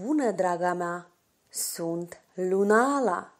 Bună, draga mea! Sunt Lunala!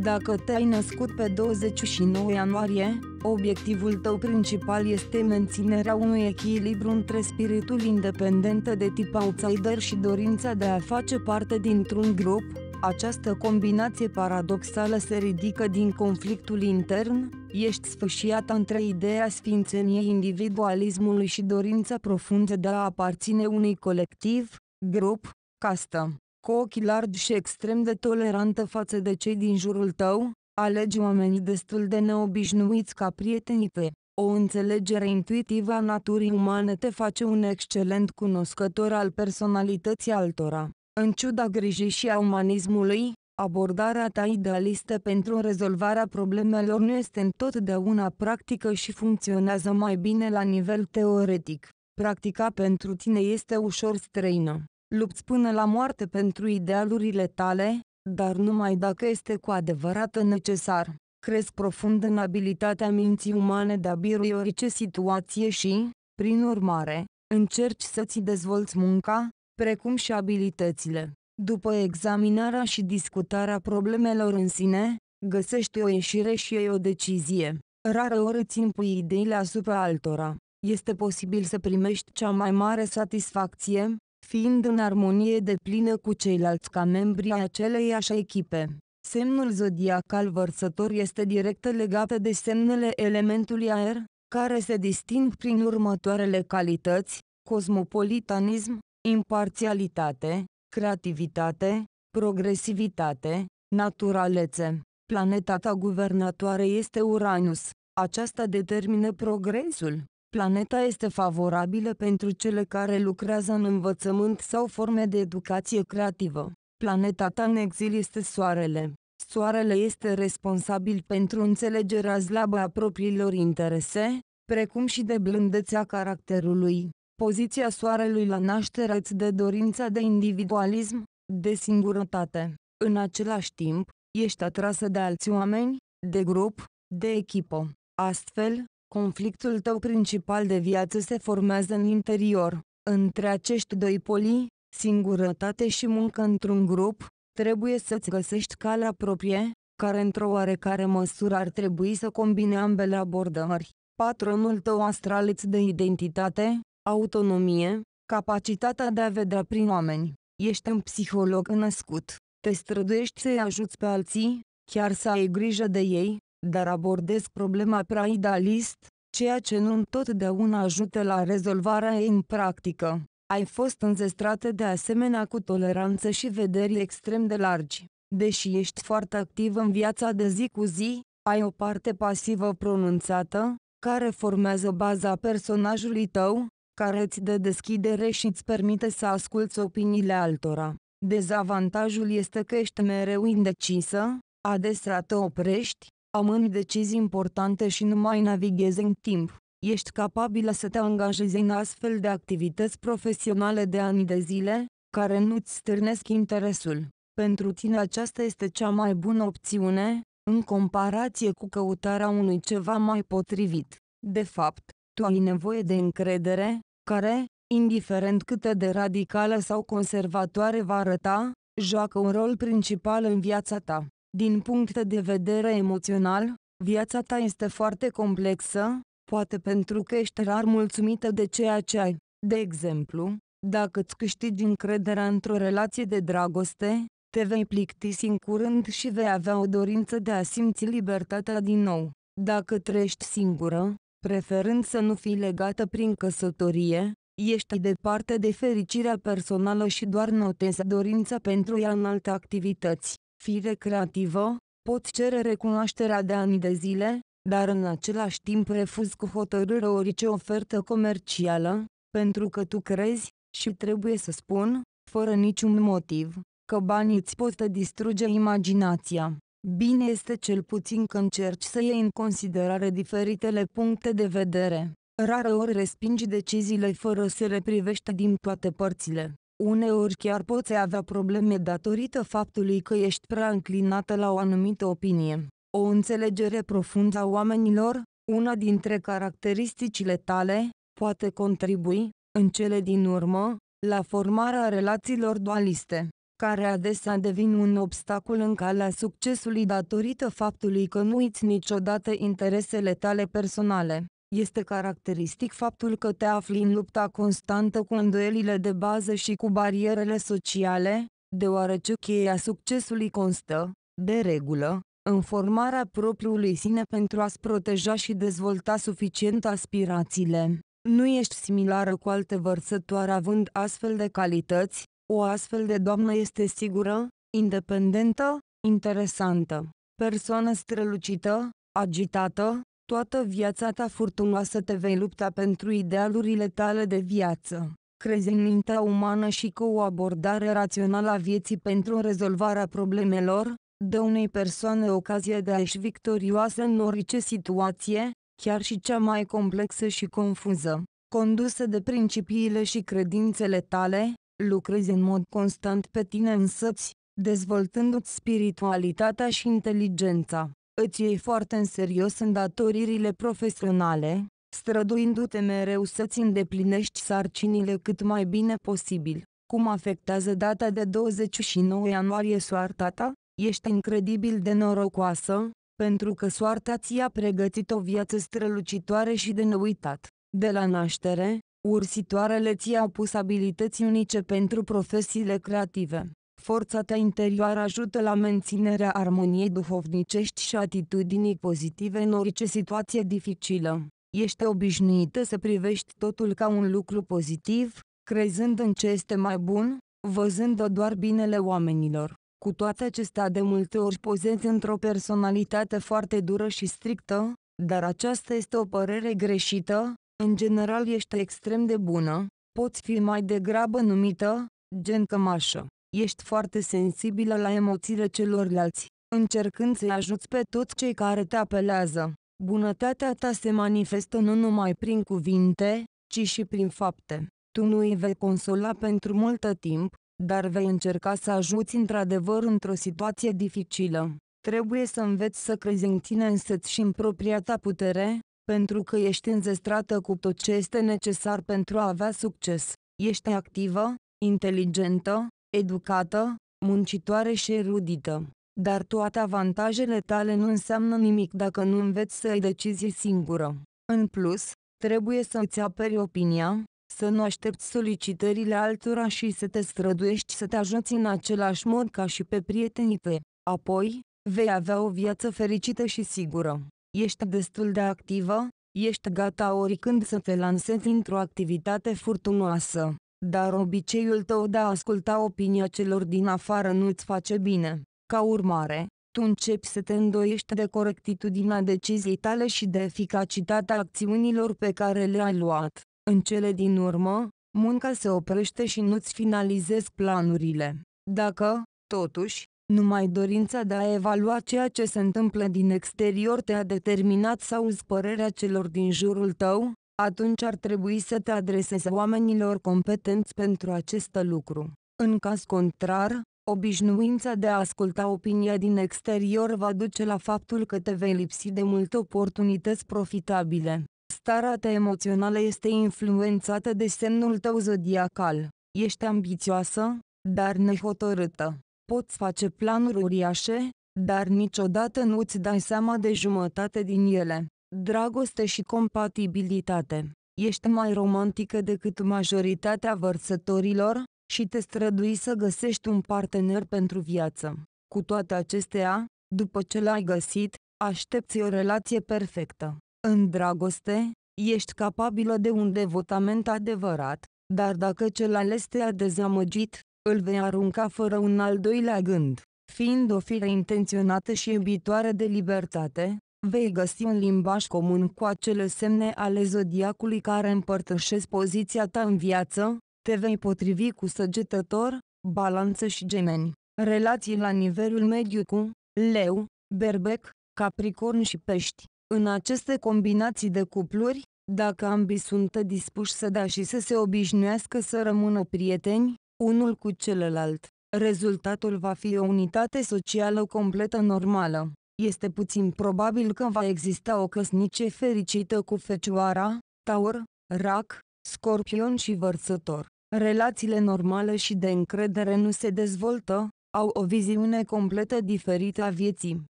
Dacă te-ai născut pe 29 ianuarie, obiectivul tău principal este menținerea unui echilibru între spiritul independent de tip outsider și dorința de a face parte dintr-un grup. Această combinație paradoxală se ridică din conflictul intern, ești sfâșiat între ideea sfințeniei individualismului și dorința profundă de a aparține unui colectiv, grup, castă, cu ochi largi și extrem de tolerantă față de cei din jurul tău, alegi oamenii destul de neobișnuiți ca prietenii tăi. O înțelegere intuitivă a naturii umane te face un excelent cunoscător al personalității altora. În ciuda grijii și a umanismului, abordarea ta idealistă pentru rezolvarea problemelor nu este întotdeauna practică și funcționează mai bine la nivel teoretic. Practica pentru tine este ușor străină. Lupți până la moarte pentru idealurile tale, dar numai dacă este cu adevărat necesar. Crezi profund în abilitatea minții umane de a birui orice situație și, prin urmare, încerci să-ți dezvolți munca, precum și abilitățile. După examinarea și discutarea problemelor în sine, găsești o ieșire și o decizie. Rară ori îți impui ideile asupra altora. Este posibil să primești cea mai mare satisfacție, fiind în armonie de plină cu ceilalți ca membri ai aceleiași echipe. Semnul zodiacal vărsător este direct legat de semnele elementului aer, care se disting prin următoarele calități, cosmopolitanism, imparțialitate, creativitate, progresivitate, naturalețe. Planeta ta guvernatoare este Uranus. Aceasta determină progresul, Planeta este favorabilă pentru cele care lucrează în învățământ sau forme de educație creativă. Planeta ta în exil este Soarele. Soarele este responsabil pentru înțelegerea slabă a propriilor interese, precum și de blândețea caracterului. Poziția Soarelui la naștere îți dă dorința de individualism, de singurătate. În același timp, ești atrasă de alți oameni, de grup, de echipă. Astfel, Conflictul tău principal de viață se formează în interior. Între acești doi poli, singurătate și muncă într-un grup, trebuie să-ți găsești calea proprie, care într-o oarecare măsură ar trebui să combine ambele abordări. Patronul tău astral îți dă identitate, autonomie, capacitatea de a vedea prin oameni. Ești un psiholog născut, te străduiești să-i ajuți pe alții, chiar să ai grijă de ei, dar abordez problema prea idealist, ceea ce nu întotdeauna ajută la rezolvarea ei în practică. Ai fost înzestrată de asemenea cu toleranță și vederi extrem de largi. Deși ești foarte activ în viața de zi cu zi, ai o parte pasivă pronunțată, care formează baza personajului tău, care îți dă deschidere și îți permite să asculți opiniile altora. Dezavantajul este că ești mereu indecisă, adesea te oprești, amând decizii importante și nu mai navighezi în timp. Ești capabilă să te angajezi în astfel de activități profesionale de ani de zile, care nu-ți stârnesc interesul. Pentru tine aceasta este cea mai bună opțiune, în comparație cu căutarea unui ceva mai potrivit. De fapt, tu ai nevoie de încredere, care, indiferent cât de radicală sau conservatoare va arăta, joacă un rol principal în viața ta. Din punct de vedere emoțional, viața ta este foarte complexă, poate pentru că ești rar mulțumită de ceea ce ai. De exemplu, dacă îți câștigi încrederea într-o relație de dragoste, te vei plictisi în curând și vei avea o dorință de a simți libertatea din nou. Dacă trăiești singură, preferând să nu fii legată prin căsătorie, ești departe de fericirea personală și doar notezi dorința pentru ea în alte activități fire creativă, pot cere recunoașterea de ani de zile, dar în același timp refuz cu hotărâre orice ofertă comercială, pentru că tu crezi, și trebuie să spun, fără niciun motiv, că banii îți pot distruge imaginația. Bine este cel puțin că încerci să iei în considerare diferitele puncte de vedere. Rară ori respingi deciziile fără să le privești din toate părțile. Uneori chiar poți avea probleme datorită faptului că ești prea înclinată la o anumită opinie. O înțelegere profundă a oamenilor, una dintre caracteristicile tale, poate contribui, în cele din urmă, la formarea relațiilor dualiste, care adesea devin un obstacol în calea succesului datorită faptului că nu uiți niciodată interesele tale personale. Este caracteristic faptul că te afli în lupta constantă cu îndoielile de bază și cu barierele sociale, deoarece cheia succesului constă, de regulă, în formarea propriului sine pentru a-ți proteja și dezvolta suficient aspirațiile. Nu ești similară cu alte vărsătoare având astfel de calități, o astfel de doamnă este sigură, independentă, interesantă, persoană strălucită, agitată, Toată viața ta furtunoasă te vei lupta pentru idealurile tale de viață. Crezi în mintea umană și cu o abordare rațională a vieții pentru rezolvarea problemelor, dă unei persoane ocazia de a-și victorioasă în orice situație, chiar și cea mai complexă și confuză. Condusă de principiile și credințele tale, lucrezi în mod constant pe tine însăți, dezvoltându-ți spiritualitatea și inteligența îți iei foarte în serios îndatoririle profesionale, străduindu-te mereu să-ți îndeplinești sarcinile cât mai bine posibil. Cum afectează data de 29 ianuarie soarta ta? Ești incredibil de norocoasă, pentru că soarta ți-a pregătit o viață strălucitoare și de neuitat. De la naștere, ursitoarele ți au pus abilități unice pentru profesiile creative. Forța ta interioară ajută la menținerea armoniei duhovnicești și atitudinii pozitive în orice situație dificilă. Ești obișnuită să privești totul ca un lucru pozitiv, crezând în ce este mai bun, văzând doar binele oamenilor. Cu toate acestea de multe ori pozezi într-o personalitate foarte dură și strictă, dar aceasta este o părere greșită, în general ești extrem de bună, poți fi mai degrabă numită, gen cămașă. Ești foarte sensibilă la emoțiile celorlalți, încercând să-i ajuți pe toți cei care te apelează. Bunătatea ta se manifestă nu numai prin cuvinte, ci și prin fapte. Tu nu îi vei consola pentru multă timp, dar vei încerca să ajuți într-adevăr într-o situație dificilă. Trebuie să înveți să crezi în tine însăți și în propria ta putere, pentru că ești înzestrată cu tot ce este necesar pentru a avea succes. Ești activă, inteligentă, educată, muncitoare și erudită. Dar toate avantajele tale nu înseamnă nimic dacă nu înveți să ai decizii singură. În plus, trebuie să îți aperi opinia, să nu aștepți solicitările altora și să te străduiești să te ajuți în același mod ca și pe prietenii tăi. Apoi, vei avea o viață fericită și sigură. Ești destul de activă, ești gata oricând să te lansezi într-o activitate furtunoasă dar obiceiul tău de a asculta opinia celor din afară nu-ți face bine. Ca urmare, tu începi să te îndoiești de corectitudinea deciziei tale și de eficacitatea acțiunilor pe care le-ai luat. În cele din urmă, munca se oprește și nu-ți finalizezi planurile. Dacă, totuși, numai dorința de a evalua ceea ce se întâmplă din exterior te-a determinat să auzi părerea celor din jurul tău, atunci ar trebui să te adresezi oamenilor competenți pentru acest lucru. În caz contrar, obișnuința de a asculta opinia din exterior va duce la faptul că te vei lipsi de multe oportunități profitabile. Starea ta emoțională este influențată de semnul tău zodiacal. Ești ambițioasă, dar nehotărâtă. Poți face planuri uriașe, dar niciodată nu-ți dai seama de jumătate din ele dragoste și compatibilitate. Ești mai romantică decât majoritatea vărsătorilor și te strădui să găsești un partener pentru viață. Cu toate acestea, după ce l-ai găsit, aștepți o relație perfectă. În dragoste, ești capabilă de un devotament adevărat, dar dacă cel ales te-a dezamăgit, îl vei arunca fără un al doilea gând. Fiind o fire intenționată și iubitoare de libertate, vei găsi un limbaj comun cu acele semne ale zodiacului care împărtășesc poziția ta în viață, te vei potrivi cu săgetător, balanță și gemeni. Relații la nivelul mediu cu leu, berbec, capricorn și pești. În aceste combinații de cupluri, dacă ambii sunt dispuși să dea și să se obișnuiască să rămână prieteni, unul cu celălalt, rezultatul va fi o unitate socială completă normală. Este puțin probabil că va exista o căsnicie fericită cu fecioara, taur, rac, scorpion și vărsător. Relațiile normale și de încredere nu se dezvoltă, au o viziune completă diferită a vieții,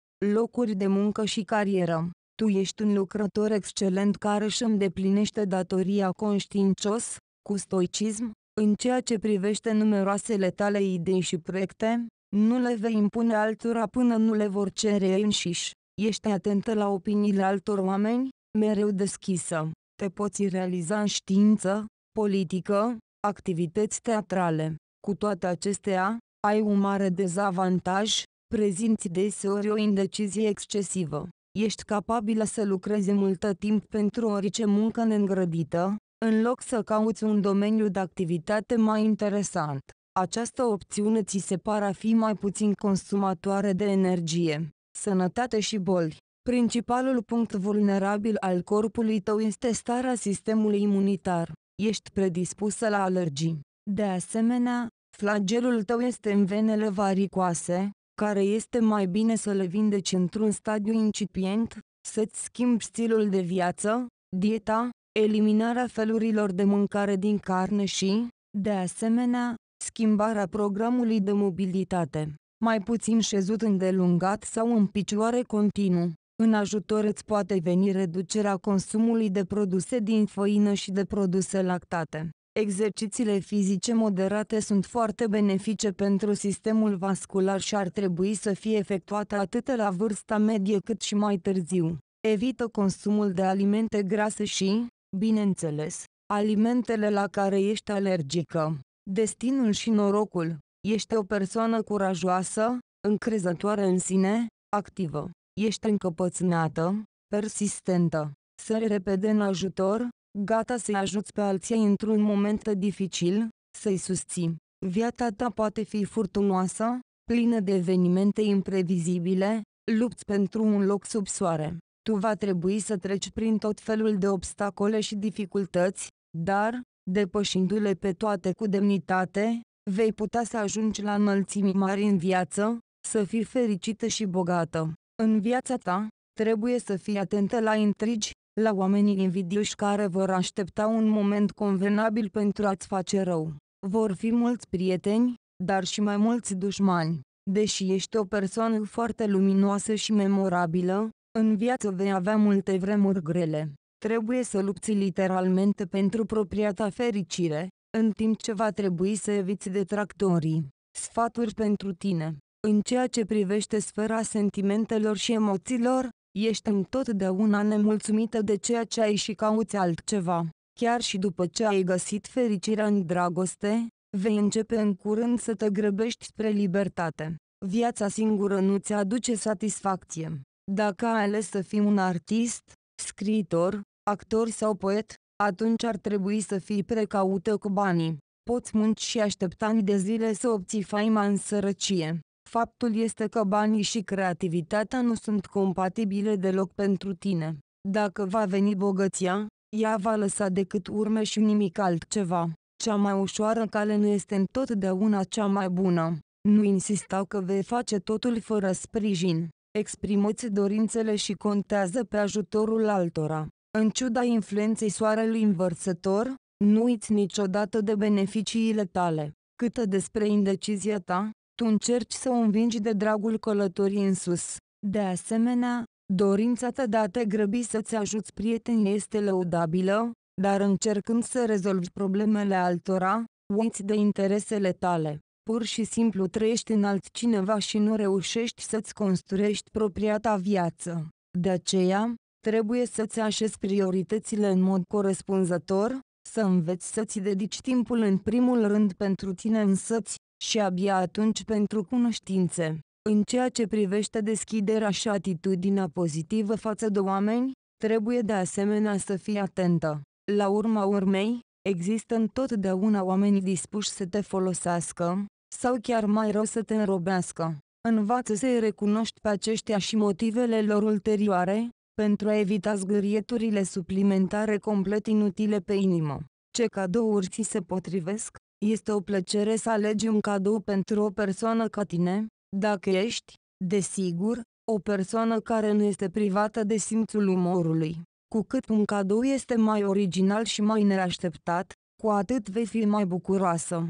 locuri de muncă și carieră. Tu ești un lucrător excelent care își îndeplinește datoria conștiincios, cu stoicism, în ceea ce privește numeroasele tale idei și proiecte, nu le vei impune altora până nu le vor cere ei înșiși. Ești atentă la opiniile altor oameni, mereu deschisă. Te poți realiza în știință, politică, activități teatrale. Cu toate acestea, ai un mare dezavantaj, prezinți deseori o indecizie excesivă. Ești capabilă să lucrezi multă timp pentru orice muncă neîngrădită, în loc să cauți un domeniu de activitate mai interesant. Această opțiune ți se pare a fi mai puțin consumatoare de energie, sănătate și boli. Principalul punct vulnerabil al corpului tău este starea sistemului imunitar. Ești predispusă la alergii. De asemenea, flagelul tău este în venele varicoase, care este mai bine să le vindeci într-un stadiu incipient, să-ți schimbi stilul de viață, dieta, eliminarea felurilor de mâncare din carne și, de asemenea, schimbarea programului de mobilitate, mai puțin șezut îndelungat sau în picioare continuu. În ajutor îți poate veni reducerea consumului de produse din făină și de produse lactate. Exercițiile fizice moderate sunt foarte benefice pentru sistemul vascular și ar trebui să fie efectuate atât la vârsta medie cât și mai târziu. Evită consumul de alimente grase și, bineînțeles, alimentele la care ești alergică destinul și norocul. Ești o persoană curajoasă, încrezătoare în sine, activă. Ești încăpățânată, persistentă. Sări repede în ajutor, gata să-i ajuți pe alții într-un moment dificil, să-i susții. Viața ta poate fi furtunoasă, plină de evenimente imprevizibile, lupți pentru un loc sub soare. Tu va trebui să treci prin tot felul de obstacole și dificultăți, dar, depășindu-le pe toate cu demnitate, vei putea să ajungi la înălțimi mari în viață, să fii fericită și bogată. În viața ta, trebuie să fii atentă la intrigi, la oamenii invidioși care vor aștepta un moment convenabil pentru a-ți face rău. Vor fi mulți prieteni, dar și mai mulți dușmani. Deși ești o persoană foarte luminoasă și memorabilă, în viață vei avea multe vremuri grele. Trebuie să lupți literalmente pentru propria ta fericire, în timp ce va trebui să eviți detractorii. Sfaturi pentru tine În ceea ce privește sfera sentimentelor și emoțiilor, ești întotdeauna nemulțumită de ceea ce ai și cauți altceva. Chiar și după ce ai găsit fericirea în dragoste, vei începe în curând să te grăbești spre libertate. Viața singură nu ți aduce satisfacție. Dacă ai ales să fii un artist, scriitor, actor sau poet, atunci ar trebui să fii precaută cu banii. Poți munci și aștepta ani de zile să obții faima în sărăcie. Faptul este că banii și creativitatea nu sunt compatibile deloc pentru tine. Dacă va veni bogăția, ea va lăsa decât urme și nimic altceva. Cea mai ușoară cale nu este întotdeauna cea mai bună. Nu insista că vei face totul fără sprijin. Exprimați dorințele și contează pe ajutorul altora. În ciuda influenței soarelui învărsător, nu uiți niciodată de beneficiile tale. Câtă despre indecizia ta, tu încerci să o învingi de dragul călătorii în sus. De asemenea, dorința ta de a te grăbi să-ți ajuți prietenii este lăudabilă, dar încercând să rezolvi problemele altora, uiți de interesele tale. Pur și simplu trăiești în altcineva și nu reușești să-ți construiești propria ta viață. De aceea, trebuie să-ți așezi prioritățile în mod corespunzător, să înveți să-ți dedici timpul în primul rând pentru tine însăți, și abia atunci pentru cunoștințe. În ceea ce privește deschiderea și atitudinea pozitivă față de oameni, trebuie de asemenea să fii atentă. La urma urmei, există întotdeauna oameni dispuși să te folosească, sau chiar mai rău să te înrobească. Învață să-i recunoști pe aceștia și motivele lor ulterioare, pentru a evita zgârieturile suplimentare complet inutile pe inimă. Ce cadouri ți se potrivesc? Este o plăcere să alegi un cadou pentru o persoană ca tine, dacă ești, desigur, o persoană care nu este privată de simțul umorului. Cu cât un cadou este mai original și mai neașteptat, cu atât vei fi mai bucuroasă.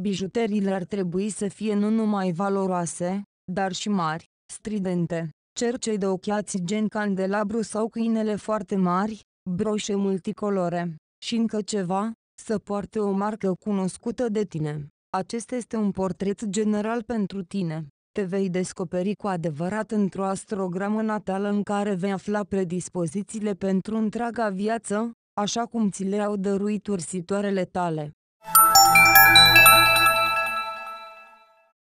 Bijuteriile ar trebui să fie nu numai valoroase, dar și mari, stridente. Cercei de ochiați gen candelabru sau câinele foarte mari, broșe multicolore. Și încă ceva, să poarte o marcă cunoscută de tine. Acesta este un portret general pentru tine. Te vei descoperi cu adevărat într-o astrogramă natală în care vei afla predispozițiile pentru întreaga viață, așa cum ți le-au dăruit ursitoarele tale.